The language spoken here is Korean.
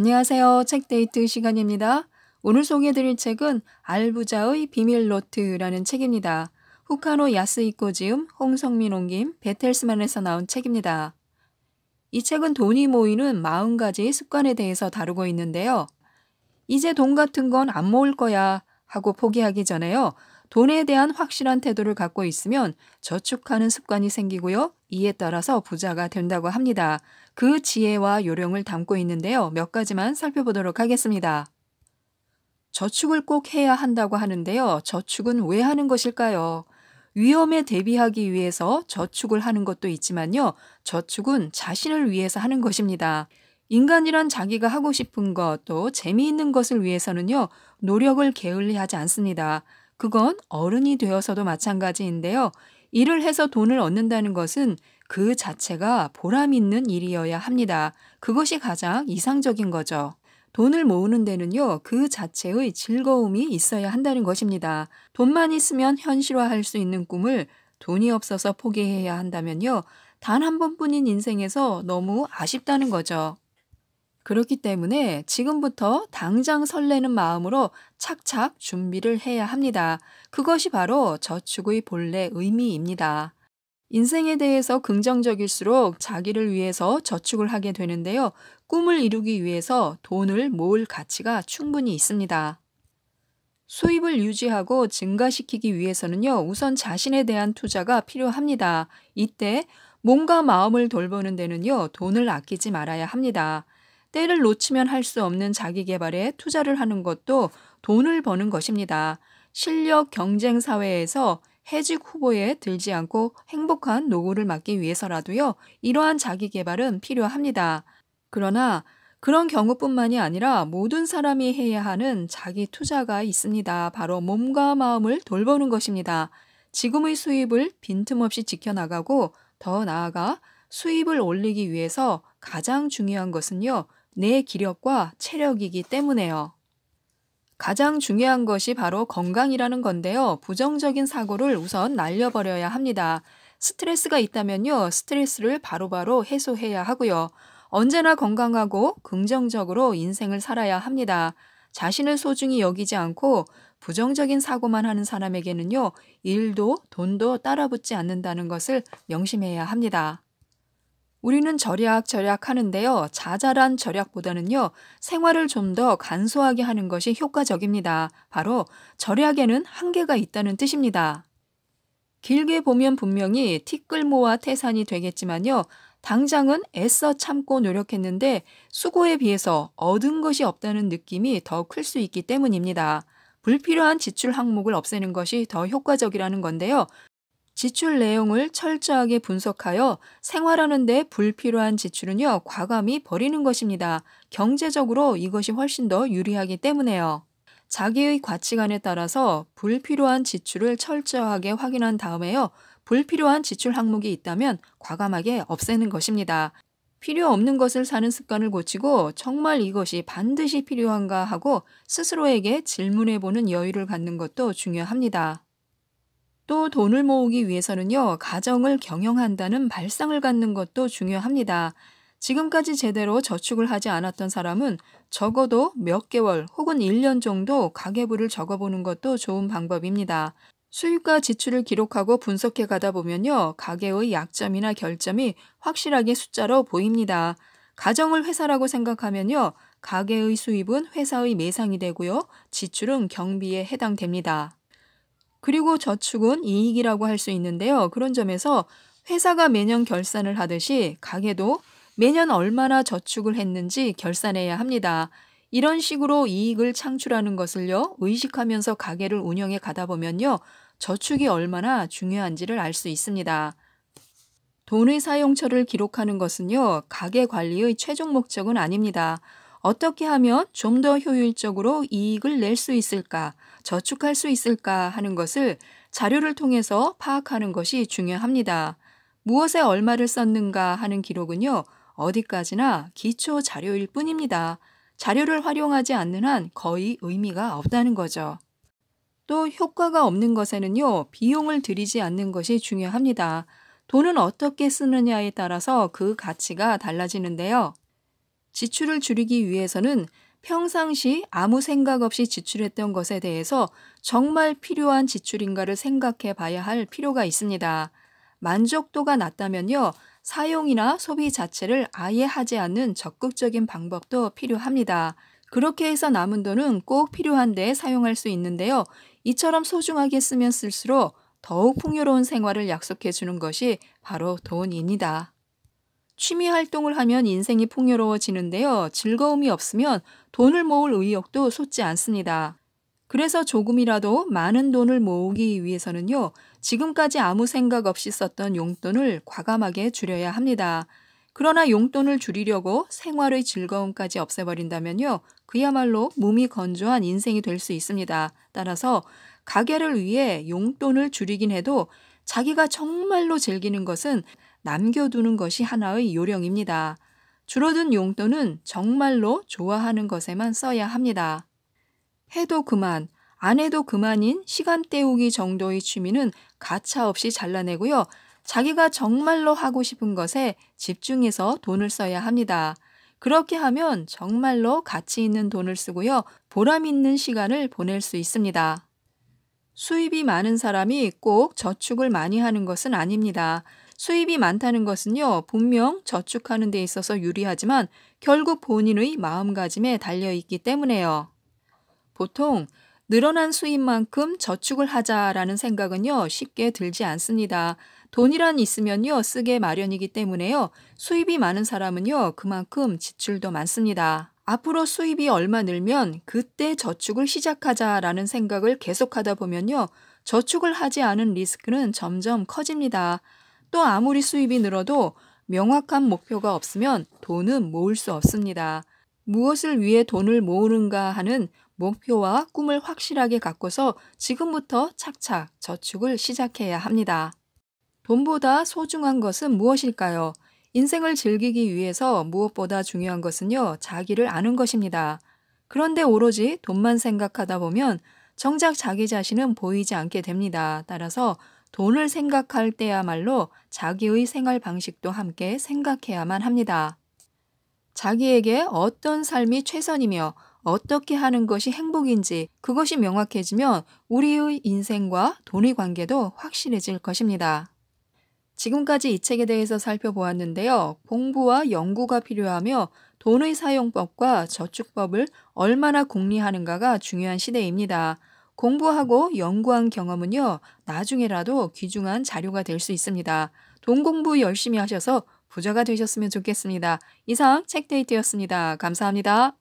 안녕하세요. 책데이트 시간입니다. 오늘 소개해드릴 책은 알부자의 비밀노트라는 책입니다. 후카노 야스이코지음, 홍성민 옹김, 베텔스만에서 나온 책입니다. 이 책은 돈이 모이는 40가지 의 습관에 대해서 다루고 있는데요. 이제 돈 같은 건 안 모을 거야 하고 포기하기 전에요. 돈에 대한 확실한 태도를 갖고 있으면 저축하는 습관이 생기고요. 이에 따라서 부자가 된다고 합니다. 그 지혜와 요령을 담고 있는데요. 몇 가지만 살펴보도록 하겠습니다. 저축을 꼭 해야 한다고 하는데요. 저축은 왜 하는 것일까요? 위험에 대비하기 위해서 저축을 하는 것도 있지만요. 저축은 자신을 위해서 하는 것입니다. 인간이란 자기가 하고 싶은 것또 재미있는 것을 위해서는요. 노력을 게을리하지 않습니다. 그건 어른이 되어서도 마찬가지인데요. 일을 해서 돈을 얻는다는 것은 그 자체가 보람 있는 일이어야 합니다. 그것이 가장 이상적인 거죠. 돈을 모으는 데는요, 그 자체의 즐거움이 있어야 한다는 것입니다. 돈만 있으면 현실화할 수 있는 꿈을 돈이 없어서 포기해야 한다면요, 단 한 번뿐인 인생에서 너무 아쉽다는 거죠. 그렇기 때문에 지금부터 당장 설레는 마음으로 착착 준비를 해야 합니다. 그것이 바로 저축의 본래 의미입니다. 인생에 대해서 긍정적일수록 자기를 위해서 저축을 하게 되는데요. 꿈을 이루기 위해서 돈을 모을 가치가 충분히 있습니다. 수입을 유지하고 증가시키기 위해서는요, 우선 자신에 대한 투자가 필요합니다. 이때 몸과 마음을 돌보는 데는요, 돈을 아끼지 말아야 합니다. 때를 놓치면 할 수 없는 자기 개발에 투자를 하는 것도 돈을 버는 것입니다. 실력 경쟁 사회에서 해직 후보에 들지 않고 행복한 노후를 막기 위해서라도요, 이러한 자기 개발은 필요합니다. 그러나 그런 경우뿐만이 아니라 모든 사람이 해야 하는 자기 투자가 있습니다. 바로 몸과 마음을 돌보는 것입니다. 지금의 수입을 빈틈없이 지켜나가고 더 나아가 수입을 올리기 위해서 가장 중요한 것은요, 내 기력과 체력이기 때문에요. 가장 중요한 것이 바로 건강이라는 건데요. 부정적인 사고를 우선 날려버려야 합니다. 스트레스가 있다면요. 스트레스를 바로바로 해소해야 하고요. 언제나 건강하고 긍정적으로 인생을 살아야 합니다. 자신을 소중히 여기지 않고 부정적인 사고만 하는 사람에게는요. 일도 돈도 따라붙지 않는다는 것을 명심해야 합니다. 우리는 절약 절약 하는데요. 자잘한 절약보다는요. 생활을 좀 더 간소하게 하는 것이 효과적입니다. 바로 절약에는 한계가 있다는 뜻입니다. 길게 보면 분명히 티끌모아 태산이 되겠지만요. 당장은 애써 참고 노력했는데 수고에 비해서 얻은 것이 없다는 느낌이 더 클 수 있기 때문입니다. 불필요한 지출 항목을 없애는 것이 더 효과적이라는 건데요. 지출 내용을 철저하게 분석하여 생활하는데 불필요한 지출은요, 과감히 버리는 것입니다. 경제적으로 이것이 훨씬 더 유리하기 때문에요. 자기의 가치관에 따라서 불필요한 지출을 철저하게 확인한 다음에요, 불필요한 지출 항목이 있다면 과감하게 없애는 것입니다. 필요 없는 것을 사는 습관을 고치고 정말 이것이 반드시 필요한가 하고 스스로에게 질문해보는 여유를 갖는 것도 중요합니다. 또 돈을 모으기 위해서는요, 가정을 경영한다는 발상을 갖는 것도 중요합니다. 지금까지 제대로 저축을 하지 않았던 사람은 적어도 몇 개월 혹은 1년 정도 가계부를 적어보는 것도 좋은 방법입니다. 수입과 지출을 기록하고 분석해 가다 보면요, 가계의 약점이나 결점이 확실하게 숫자로 보입니다. 가정을 회사라고 생각하면요, 가계의 수입은 회사의 매상이 되고요, 지출은 경비에 해당됩니다. 그리고 저축은 이익이라고 할 수 있는데요. 그런 점에서 회사가 매년 결산을 하듯이 가게도 매년 얼마나 저축을 했는지 결산해야 합니다. 이런 식으로 이익을 창출하는 것을요, 의식하면서 가게를 운영해 가다 보면요, 저축이 얼마나 중요한지를 알 수 있습니다. 돈의 사용처를 기록하는 것은요, 가게 관리의 최종 목적은 아닙니다. 어떻게 하면 좀 더 효율적으로 이익을 낼 수 있을까, 저축할 수 있을까 하는 것을 자료를 통해서 파악하는 것이 중요합니다. 무엇에 얼마를 썼는가 하는 기록은요, 어디까지나 기초 자료일 뿐입니다. 자료를 활용하지 않는 한 거의 의미가 없다는 거죠. 또 효과가 없는 것에는요, 비용을 들이지 않는 것이 중요합니다. 돈은 어떻게 쓰느냐에 따라서 그 가치가 달라지는데요. 지출을 줄이기 위해서는 평상시 아무 생각 없이 지출했던 것에 대해서 정말 필요한 지출인가를 생각해 봐야 할 필요가 있습니다. 만족도가 낮다면요. 사용이나 소비 자체를 아예 하지 않는 적극적인 방법도 필요합니다. 그렇게 해서 남은 돈은 꼭 필요한 데 사용할 수 있는데요. 이처럼 소중하게 쓰면 쓸수록 더욱 풍요로운 생활을 약속해 주는 것이 바로 돈입니다. 취미 활동을 하면 인생이 풍요로워지는데요. 즐거움이 없으면 돈을 모을 의욕도 솟지 않습니다. 그래서 조금이라도 많은 돈을 모으기 위해서는요. 지금까지 아무 생각 없이 썼던 용돈을 과감하게 줄여야 합니다. 그러나 용돈을 줄이려고 생활의 즐거움까지 없애버린다면요. 그야말로 몸이 건조한 인생이 될 수 있습니다. 따라서 가게를 위해 용돈을 줄이긴 해도 자기가 정말로 즐기는 것은 남겨두는 것이 하나의 요령입니다. 줄어든 용돈은 정말로 좋아하는 것에만 써야 합니다. 해도 그만, 안 해도 그만인 시간 때우기 정도의 취미는 가차없이 잘라내고요. 자기가 정말로 하고 싶은 것에 집중해서 돈을 써야 합니다. 그렇게 하면 정말로 가치 있는 돈을 쓰고요. 보람 있는 시간을 보낼 수 있습니다. 수입이 많은 사람이 꼭 저축을 많이 하는 것은 아닙니다. 수입이 많다는 것은요, 분명 저축하는 데 있어서 유리하지만 결국 본인의 마음가짐에 달려있기 때문에요. 보통 늘어난 수입만큼 저축을 하자라는 생각은요, 쉽게 들지 않습니다. 돈이란 있으면요, 쓰게 마련이기 때문에요, 수입이 많은 사람은요, 그만큼 지출도 많습니다. 앞으로 수입이 얼마 늘면 그때 저축을 시작하자라는 생각을 계속하다 보면요, 저축을 하지 않은 리스크는 점점 커집니다. 또 아무리 수입이 늘어도 명확한 목표가 없으면 돈은 모을 수 없습니다. 무엇을 위해 돈을 모으는가 하는 목표와 꿈을 확실하게 갖고서 지금부터 착착 저축을 시작해야 합니다. 돈보다 소중한 것은 무엇일까요? 인생을 즐기기 위해서 무엇보다 중요한 것은요, 자기를 아는 것입니다. 그런데 오로지 돈만 생각하다 보면 정작 자기 자신은 보이지 않게 됩니다. 따라서 돈을 생각할 때야말로 자기의 생활 방식도 함께 생각해야만 합니다. 자기에게 어떤 삶이 최선이며 어떻게 하는 것이 행복인지 그것이 명확해지면 우리의 인생과 돈의 관계도 확실해질 것입니다. 지금까지 이 책에 대해서 살펴보았는데요. 공부와 연구가 필요하며 돈의 사용법과 저축법을 얼마나 공리하는가가 중요한 시대입니다. 공부하고 연구한 경험은요, 나중에라도 귀중한 자료가 될 수 있습니다. 돈 공부 열심히 하셔서 부자가 되셨으면 좋겠습니다. 이상 책데이트였습니다. 감사합니다.